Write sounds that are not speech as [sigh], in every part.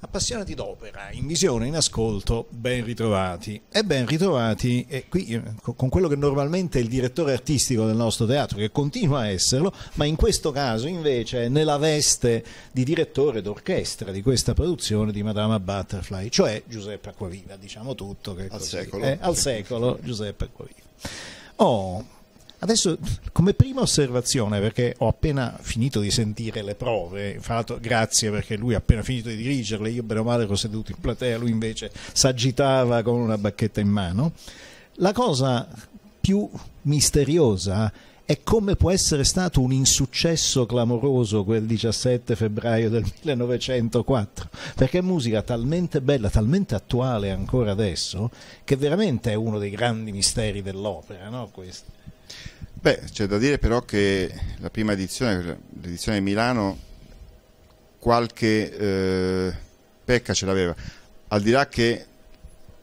Appassionati d'opera, in visione, in ascolto, ben ritrovati. E ben ritrovati e qui eh, con quello che normalmente è il direttore artistico del nostro teatro, che continua a esserlo, ma in questo caso invece nella veste di direttore d'orchestra di questa produzione di Madama Butterfly, cioè Giuseppe Acquaviva, diciamo tutto. Che al così, secolo. Eh, al secolo Giuseppe Acquaviva. Oh, Adesso, come prima osservazione, perché ho appena finito di sentire le prove, infatti, grazie perché lui ha appena finito di dirigerle, io bene o male ero seduto in platea, lui invece s'agitava con una bacchetta in mano. La cosa più misteriosa è come può essere stato un insuccesso clamoroso quel 17 febbraio del 1904, perché è musica talmente bella, talmente attuale ancora adesso, che veramente è uno dei grandi misteri dell'opera, no? Questo. Beh, c'è da dire però che la prima edizione, l'edizione di Milano, qualche eh, pecca ce l'aveva. Al di là che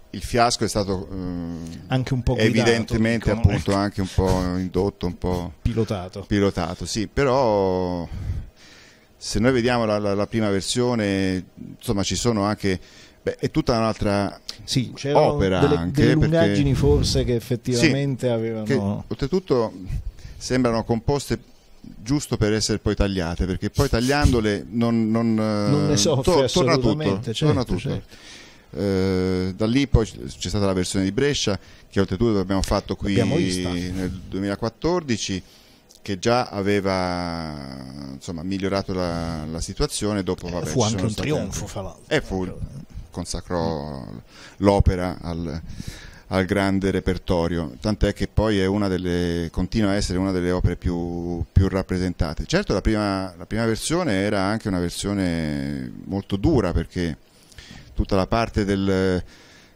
il fiasco è stato ehm, anche un po guidato, evidentemente dicono, appunto ecco. anche un po' indotto, un po' pilotato. pilotato sì, però se noi vediamo la, la, la prima versione, insomma ci sono anche Beh, è tutta un'altra sì, opera delle, anche. Delle lungaggini perché... forse che effettivamente sì, avevano... Che, oltretutto sembrano composte giusto per essere poi tagliate, perché poi tagliandole non, non, eh, non ne soffre to- torna tutto. Certo, torna tutto. Certo. Eh, da lì poi c'è stata la versione di Brescia che oltretutto abbiamo fatto qui abbiamo nel 2014 che già aveva insomma, migliorato la, la situazione dopo vabbè, fu anche un trionfo fra l'altro eh, fu, consacrò l'opera al, al grande repertorio, tant'è che poi delle, continua a essere una delle opere più, più rappresentate. Certo la prima, la prima, versione era anche una versione molto dura perché tutta la parte del,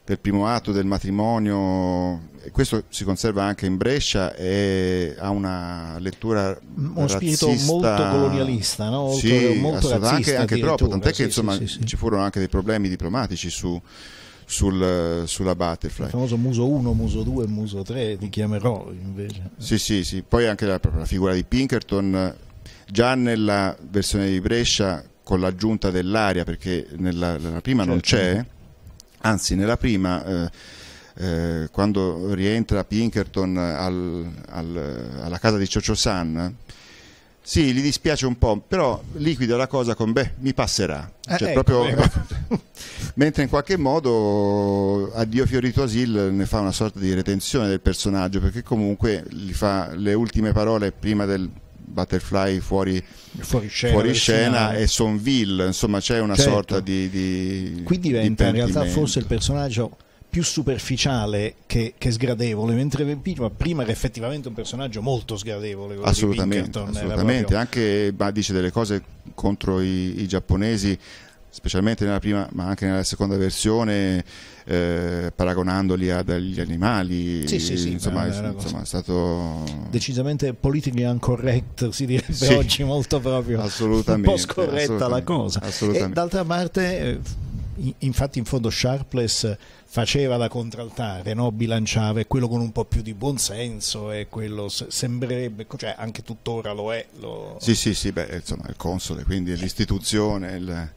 del primo atto del matrimonio. Questo si conserva anche in Brescia e ha una lettura Uno razzista, spirito molto colonialista, no? molto, sì, molto razzista, anche, anche troppo, tant'è sì, che insomma, sì, sì, ci furono anche dei problemi diplomatici su, sul, sulla Butterfly. Il famoso muso 1, muso 2, muso 3 ti chiamerò invece. Sì, sì, sì. Poi anche la, la figura di Pinkerton, già nella versione di Brescia con l'aggiunta dell'aria, perché nella, nella prima certo. non c'è, Anzi, nella prima... Eh, eh, quando rientra Pinkerton al, al, alla casa di Ciocio San, sì, gli dispiace un po', però liquida la cosa con beh, mi passerà. Eh, cioè, eh, proprio... Ecco. [laughs] Mentre in qualche modo Addio Fiorito Asil ne fa una sorta di retenzione del personaggio, perché comunque gli fa le ultime parole prima del Butterfly fuori, fuori scena, fuori scena e Sonville, insomma c'è una certo. sorta di, di... Qui diventa di in realtà forse il personaggio più superficiale che, che, sgradevole, mentre Vampiro prima era effettivamente un personaggio molto sgradevole. Assolutamente, assolutamente. Proprio... anche ma dice delle cose contro i, i giapponesi specialmente nella prima ma anche nella seconda versione eh, paragonandoli agli animali sì, sì, sì, insomma, beh, insomma è stato decisamente politically incorrect si direbbe sì, oggi molto proprio un po' scorretta la cosa e d'altra parte eh, infatti in fondo Sharpless faceva da contraltare, no? bilanciava quello con un po' più di buonsenso e quello sembrerebbe, cioè anche tuttora lo è. Lo... Sì, sì, sì, beh, insomma, il console, quindi eh. l'istituzione, il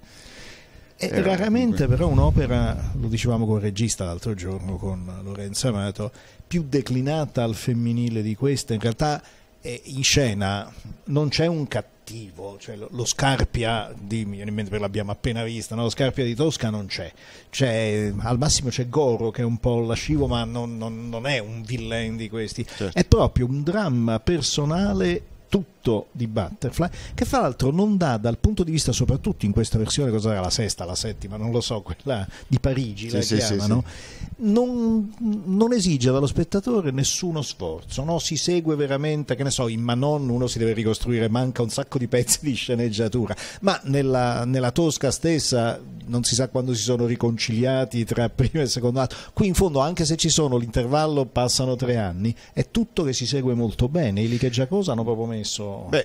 è raramente però un'opera, lo dicevamo con il regista l'altro giorno, con Lorenzo Amato, più declinata al femminile di questa, in realtà eh, in scena non c'è un cattivo, cioè lo, lo Scarpia, di, mi viene in mente perché l'abbiamo appena vista, no? lo Scarpia di Tosca non c'è, c'è al massimo c'è Goro che è un po' lascivo ma non, non, non è un villain di questi, certo. è proprio un dramma personale tutto di Butterfly, che fra l'altro non dà dal punto di vista soprattutto in questa versione, cos'era la sesta, la settima, non lo so, quella di Parigi, sì, la sì, chiamano, sì, non, non, esige dallo spettatore nessuno sforzo, no? si segue veramente, che ne so, in Manon uno si deve ricostruire, manca un sacco di pezzi di sceneggiatura, ma nella, nella Tosca stessa non si sa quando si sono riconciliati tra primo e secondo atto. Qui in fondo, anche se ci sono l'intervallo, passano tre anni, è tutto che si segue molto bene. I Lick e Giacosa hanno proprio messo. Beh,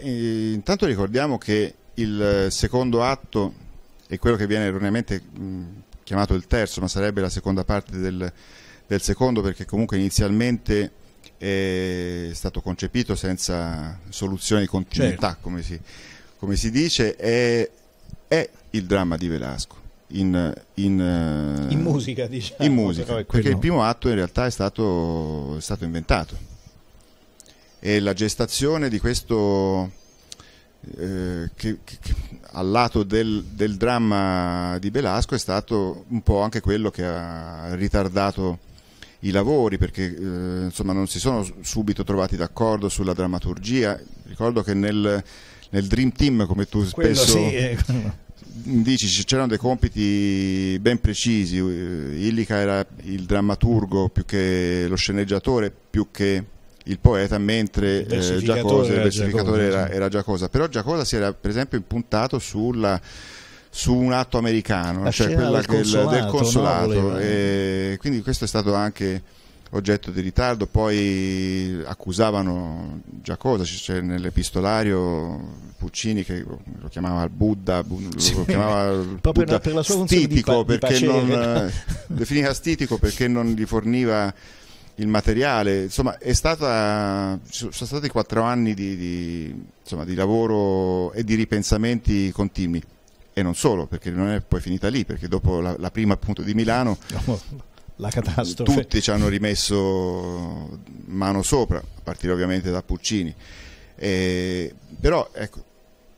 intanto ricordiamo che il secondo atto è quello che viene erroneamente chiamato il terzo, ma sarebbe la seconda parte del, del secondo, perché comunque inizialmente è stato concepito senza soluzione di continuità, certo. come, si, come, si, dice, è, è il dramma di Velasco in, in, eh, in, musica, diciamo, in musica perché il primo atto in realtà è stato, è stato, inventato e la gestazione di questo eh, che, che, al lato del, del, dramma di Belasco è stato un po' anche quello che ha ritardato i lavori perché eh, insomma, non si sono subito trovati d'accordo sulla drammaturgia ricordo che nel, nel Dream Team come tu quello spesso sì, eh dici c'erano dei compiti ben precisi, eh, Illica era il drammaturgo più che lo sceneggiatore, più che il poeta, mentre il eh, Giacosa, era, il versificatore era, era Giacosa. Però Giacosa si era per esempio impuntato sulla su un atto americano, La cioè quella del consolato. Del consolato no, quindi questo è stato anche oggetto di ritardo, poi accusavano Giacosa, c'è cioè, nell'epistolario Puccini che lo chiamava il Buddha, lo chiamava [laughs] proprio Buddha per la sua stitico, di, perché di non, eh, definiva stitico perché non gli forniva il materiale, insomma stata, sono stati quattro anni di, di, insomma, di lavoro e di ripensamenti continui e non solo, perché non è poi finita lì, perché dopo la, la prima appunto di Milano la catastrofe. Tutti ci hanno rimesso mano sopra, a partire ovviamente da Puccini. Eh, però ecco,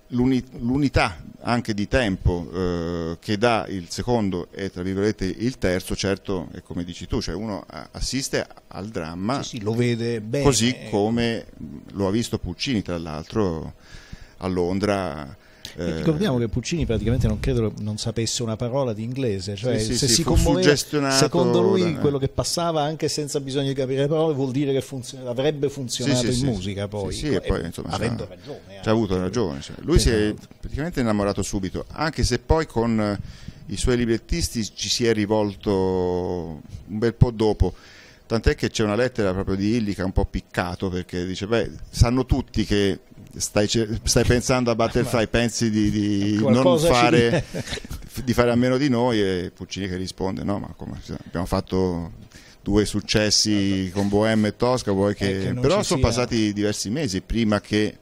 l'uni, l'unità anche di tempo eh, che dà il secondo e tra virgolette il terzo, certo è come dici tu, cioè uno assiste al dramma, sì, sì, lo vede bene. così come lo ha visto Puccini tra l'altro a Londra eh, ricordiamo che Puccini praticamente non credo non sapesse una parola di inglese, cioè sì, se sì, si commuoveva, secondo lui da... quello che passava anche senza bisogno di capire le parole vuol dire che funzion- avrebbe funzionato sì, in musica poi, sì, e poi eh, insomma, avendo c'ha, ragione. Eh. C'ha avuto ragione, cioè. lui si è esatto. praticamente innamorato subito, anche se poi con eh, i suoi librettisti ci si è rivolto un bel po' dopo tant'è che c'è una lettera proprio di Illica un po' piccato perché dice beh sanno tutti che stai, stai pensando a Battlefly, pensi di, di non fare, [laughs] di fare a meno di noi e Puccini che risponde no, ma come, abbiamo fatto due successi con Bohème e Tosca, che... che però sono sia... passati diversi mesi prima che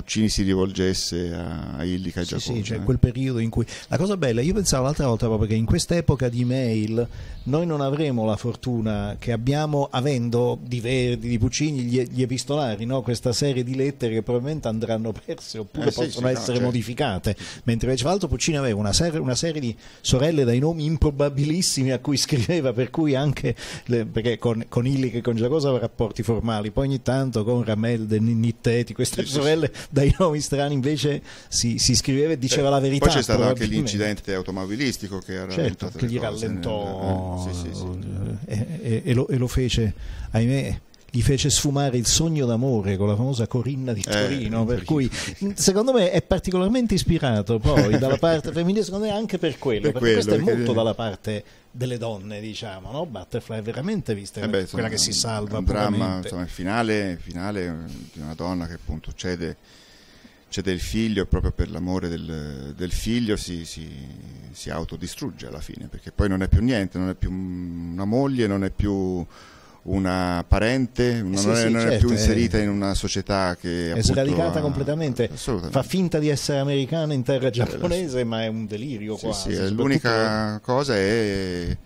Puccini si rivolgesse a, Illica e sì, Giacomo. Sì, cioè eh. quel periodo in cui... La cosa bella, io pensavo l'altra volta proprio che in quest'epoca di mail noi non avremo la fortuna che abbiamo avendo di Verdi, di Puccini, gli, gli epistolari, no? questa serie di lettere che probabilmente andranno perse oppure eh, possono sì, essere no, certo. modificate, mentre invece tra l'altro, Puccini aveva una, ser- una, serie di sorelle dai nomi improbabilissimi a cui scriveva, per cui anche, le, perché con, con Illica e con Giacomo aveva rapporti formali, poi ogni tanto con Ramel, Nitteti, queste sorelle [laughs] dai nomi strani invece si, si scriveva e diceva eh, la verità. Poi c'è stato anche l'incidente automobilistico che ha certo, che gli rallentò nel... eh, sì, sì, sì. Eh, e, e, lo, e lo fece, ahimè gli fece sfumare il sogno d'amore con la famosa Corinna di eh, Torino, eh, [laughs] per cui secondo me è particolarmente ispirato poi dalla [laughs] parte femminile, secondo me anche per quello, per perché quello, questo perché è molto dalla parte delle donne, diciamo, no? Butterfly è veramente vista eh beh, quella insomma, che si salva. un dramma, insomma, il finale, finale, di una donna che appunto cede c'è del figlio, e proprio per l'amore del, del figlio si, si, si, autodistrugge alla fine, perché poi non è più niente, non è più una moglie, non è più una parente, eh sì, non, è, sì, non certo, è, più inserita eh, in una società che è sradicata ha, completamente, fa finta di essere americana in terra eh, giapponese, ma è un delirio sì, quasi, sì, l'unica cosa è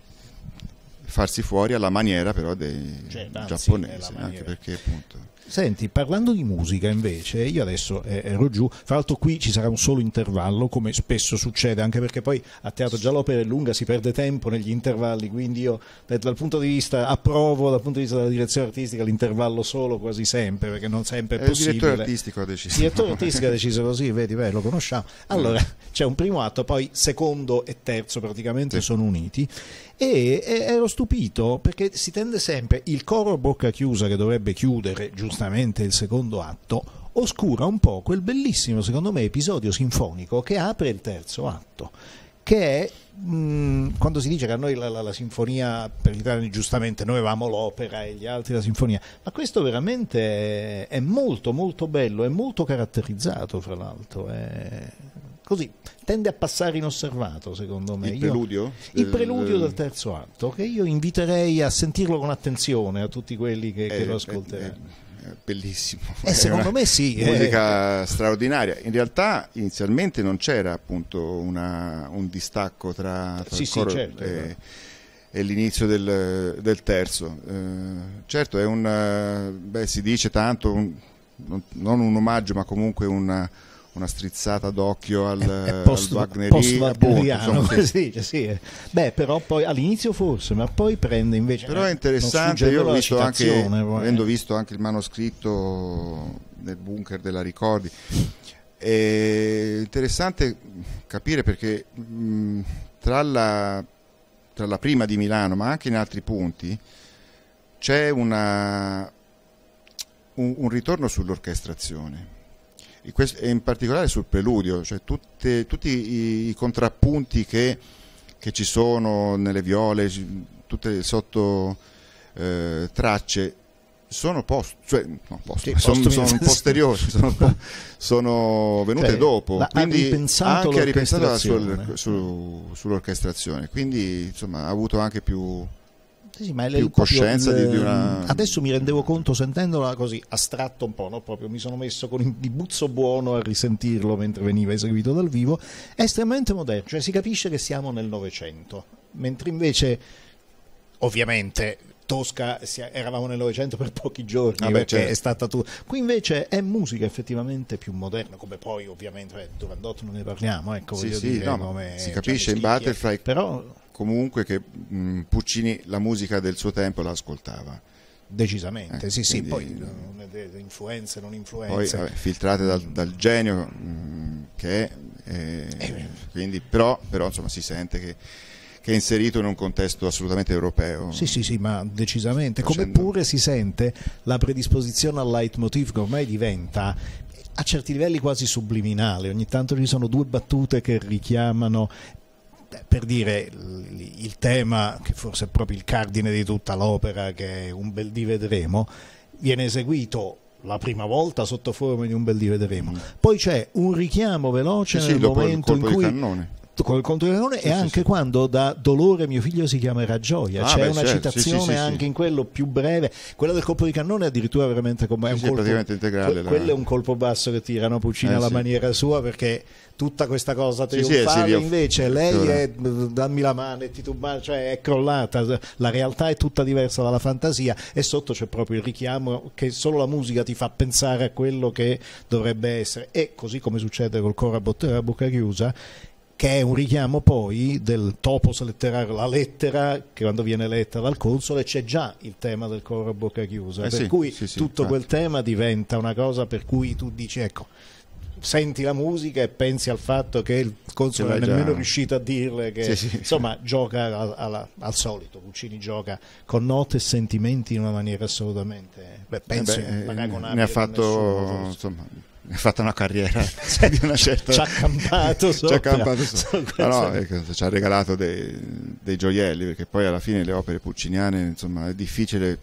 farsi fuori alla maniera però dei certo, anzi, giapponesi, anche perché appunto... Senti, parlando di musica invece, io adesso eh, ero giù, fra l'altro qui ci sarà un solo intervallo, come spesso succede, anche perché poi a teatro già l'opera è lunga, si perde tempo negli intervalli, quindi io eh, dal punto di vista approvo, dal punto di vista della direzione artistica, l'intervallo solo quasi sempre, perché non sempre è, è eh, possibile. Il direttore artistico ha deciso. Il direttore artistico ha deciso così, vedi, beh, lo conosciamo. Allora, mm. c'è un primo atto, poi secondo e terzo praticamente sì. sono uniti e ero stupito perché si tende sempre il coro a bocca chiusa che dovrebbe chiudere giustamente il secondo atto oscura un po' quel bellissimo secondo me episodio sinfonico che apre il terzo atto che è mm, quando si dice che a noi la, la, la sinfonia per gli italiani giustamente noi avevamo l'opera e gli altri la sinfonia ma questo veramente è, è molto molto bello è molto caratterizzato fra l'altro è, così tende a passare inosservato secondo me. Il preludio? Io, il eh, preludio eh. del terzo atto che io inviterei a sentirlo con attenzione a tutti quelli che, che eh, lo ascolteranno. Eh, eh, bellissimo. E secondo me sì. [laughs] Musica straordinaria. In realtà inizialmente non c'era appunto una, un distacco tra, tra sì, coro, sì, certo, e, e, l'inizio del, del terzo. certo, è un, beh, si dice tanto, un, non un omaggio ma comunque un una strizzata d'occhio al, è, eh, è post, al Wagneriano. [laughs] sì, sì. Beh, però poi all'inizio forse, ma poi prende invece. Però è eh, interessante, io l'ho visto anche, eh. avendo visto anche il manoscritto nel bunker della Ricordi. È interessante capire perché mh, mm, tra, la, tra la prima di Milano, ma anche in altri punti, c'è una, un, un ritorno sull'orchestrazione e in particolare sul preludio, cioè tutte, tutti i, i contrappunti che, che, ci sono nelle viole, tutte le sottotracce, eh, sono, post, cioè, no, post, sì, sono, sono posteriori, [laughs] sono, sono, venute cioè, dopo, quindi anche ha ripensato sull'orchestrazione, sull quindi insomma, ha avuto anche più sì, sì, ma è più coscienza proprio, di, di una... Adesso mi rendevo conto sentendola così astratto un po', no? proprio mi sono messo con il buzzo buono a risentirlo mentre veniva eseguito dal vivo, è estremamente moderno, cioè si capisce che siamo nel Novecento, mentre invece ovviamente Tosca eravamo nel Novecento per pochi giorni ah beh, certo. è stata tu qui invece è musica effettivamente più moderna come poi ovviamente eh, Durandot non ne parliamo ecco sì, sì, dire, no, si capisce cioè, in Butterfly però comunque che mh, mm, Puccini la musica del suo tempo l'ascoltava. decisamente eh, sì sì poi no. influenze non influenze poi, vabbè, filtrate dal, dal genio mh, mm, che è eh, eh, quindi però, però insomma si sente che che è inserito in un contesto assolutamente europeo. Sì, sì, sì, ma decisamente. Come pure si sente la predisposizione al leitmotiv che ormai diventa a certi livelli quasi subliminale. Ogni tanto ci sono due battute che richiamano eh, per dire il tema che forse è proprio il cardine di tutta l'opera che è un bel di vedremo viene eseguito la prima volta sotto forma di un bel di vedremo mm. poi c'è un richiamo veloce sì, nel sì, momento in cui Esatto, col controtenore sì, e sì, anche sì. quando da dolore mio figlio si chiamerà gioia ah, c'è beh, una certo. citazione anche in quello più breve quella del colpo di cannone addirittura veramente com- è un colpo praticamente integrale que- la... quello è un colpo basso che tirano Puccini eh, alla maniera sua perché tutta questa cosa trionfale invece eh, lei è eh, dammi la mano e titubare cioè è crollata la realtà è tutta diversa dalla fantasia e sotto c'è proprio il richiamo che solo la musica ti fa pensare a quello che dovrebbe essere e così come succede col coro a, bot- a bocca chiusa che è un richiamo poi del topos letterario, la lettera che quando viene letta dal console c'è già il tema del coro a bocca chiusa, eh per sì, cui sì, sì, tutto infatti. quel tema diventa una cosa per cui tu dici ecco senti la musica e pensi al fatto che il console è nemmeno già... riuscito a dirle che sì, sì. insomma gioca alla, alla, al solito Puccini gioca con note e sentimenti in una maniera assolutamente beh, penso eh beh, eh, ne ha fatto nessuno, insomma ha fatto una carriera cioè, [laughs] di una certa... ci ha campato sopra. [laughs] ci ha campato sopra. [laughs] No, no, ci ha regalato dei, dei, gioielli, perché poi alla fine le opere pucciniane, insomma, è difficile...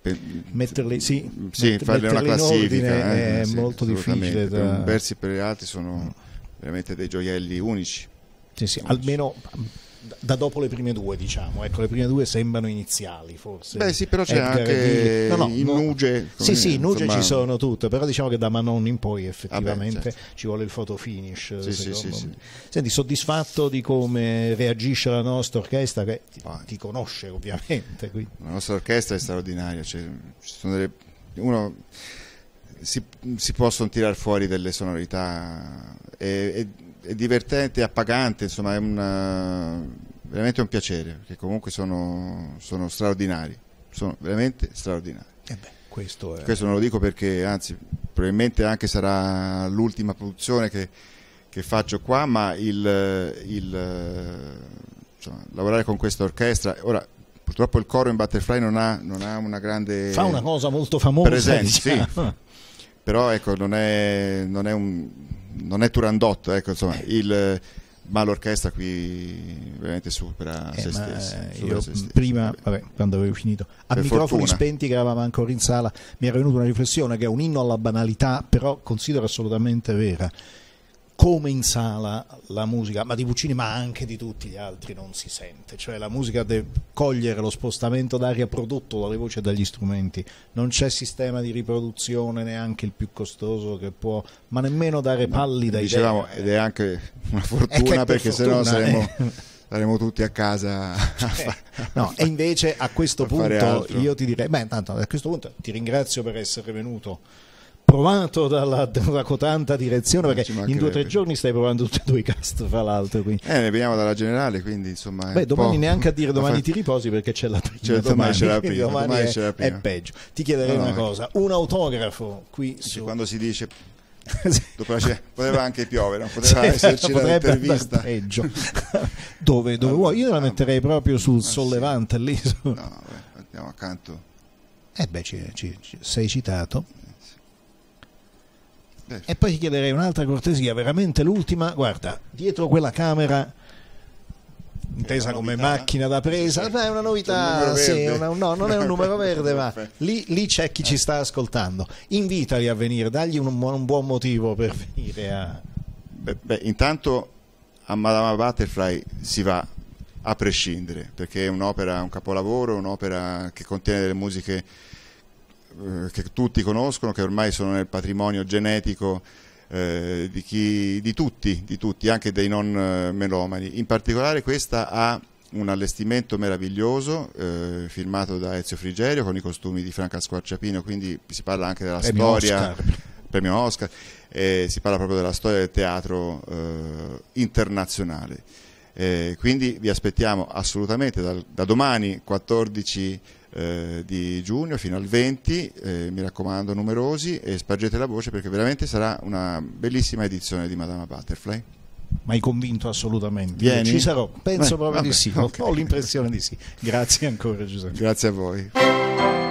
Per... Metterle, sì, sì met- farle una classifica. Eh, è sì, molto difficile. Da... Per un versi per gli altri sono veramente dei gioielli unici. Sì, sì, unici. almeno da dopo le prime due, diciamo. Ecco, le prime due sembrano iniziali, forse. Beh, sì, però c'è Edgar anche no, no, in Nuge. Sì, sì, in Nuge ci sono tutte, però diciamo che da Manon in poi effettivamente ah beh, certo. ci vuole il photo finish. Sì, sì, sì, sì, Senti, soddisfatto di come reagisce la nostra orchestra, che ti, ah. ti conosce ovviamente. Quindi. La nostra orchestra è straordinaria, cioè, ci sono delle... Uno... Si, si, possono tirare fuori delle sonorità e, e è divertente, è appagante, insomma è una, eh, veramente un piacere, perché comunque sono, sono straordinari, sono veramente straordinari. Eh beh, questo, è... questo, non lo dico perché, anzi, probabilmente anche sarà l'ultima produzione che, che faccio qua, ma il, il, eh, insomma, lavorare con questa orchestra, ora purtroppo il coro in Butterfly non ha, non ha una grande... Fa una cosa molto famosa. Presenza, diciamo. sì. Però ecco, non è, non è un non è Turandot, ecco, insomma, il, ma l'orchestra qui veramente supera eh, se stessa. Io se stessa. prima, vabbè, quando avevo finito, a per microfoni fortuna. spenti che eravamo ancora in sala, mi era venuta una riflessione che è un inno alla banalità, però considero assolutamente vera come in sala la musica, ma di Puccini ma anche di tutti gli altri non si sente, cioè la musica deve cogliere lo spostamento d'aria prodotto dalle voci e dagli strumenti, non c'è sistema di riproduzione neanche il più costoso che può, ma nemmeno dare pallida no, dicevamo, idea. Ed è anche una eh, fortuna è perché sennò eh. saremmo... Eh [laughs] saremo tutti a casa. Cioè, no, e invece a questo a punto io ti direi, beh, intanto a questo punto ti ringrazio per essere venuto provato dalla, dalla cotanta direzione eh, perché in due o tre giorni stai provando tutti e due i cast fra l'altro quindi. eh ne veniamo dalla generale quindi insomma beh domani neanche a dire [laughs] domani ti riposi perché c'è la prima c'è, domani, c'è la [laughs] prima, domani, domani è, la prima. è, peggio ti chiederei no, una cosa un autografo qui su... quando si dice [laughs] Dopo poteva anche piovere, non poteva sì, esserci certo, l'intervista. Peggio. dove, dove ah, vuoi? Io la ah, metterei ah, proprio sul ah, sollevante sì. lì. No, beh, andiamo accanto. Eh beh, ci, ci, ci, sei citato. Eh, e poi ti chiederei un'altra cortesia, veramente l'ultima. Guarda, dietro quella camera intesa come macchina da presa, ma è una novità, sì, una, no, non è un numero verde, [laughs] ma lì, lì c'è chi ci sta ascoltando. Invitali a venire, dagli un, un buon motivo per [laughs] venire a... Beh, beh, intanto a Madama Butterfly si va a prescindere, perché è un'opera, un capolavoro, un'opera che contiene delle musiche eh, che tutti conoscono, che ormai sono nel patrimonio genetico eh, di, chi, di, tutti, di, tutti, anche dei non eh, melomani. In particolare questa ha un allestimento meraviglioso eh, firmato da Ezio Frigerio con i costumi di Franca Squarciapino, quindi si parla anche della premio storia, Oscar. premio Oscar, eh, si parla proprio della storia del teatro eh, internazionale. Eh, quindi vi aspettiamo assolutamente dal, da domani 14 eh, di giugno fino al 20, eh, mi raccomando numerosi e spargete la voce perché veramente sarà una bellissima edizione di Madama Butterfly. Mai convinto assolutamente? Vieni? Ci sarò, penso Beh, proprio vabbè, di sì, okay. ho l'impressione di sì. Grazie ancora Giuseppe. Grazie a voi.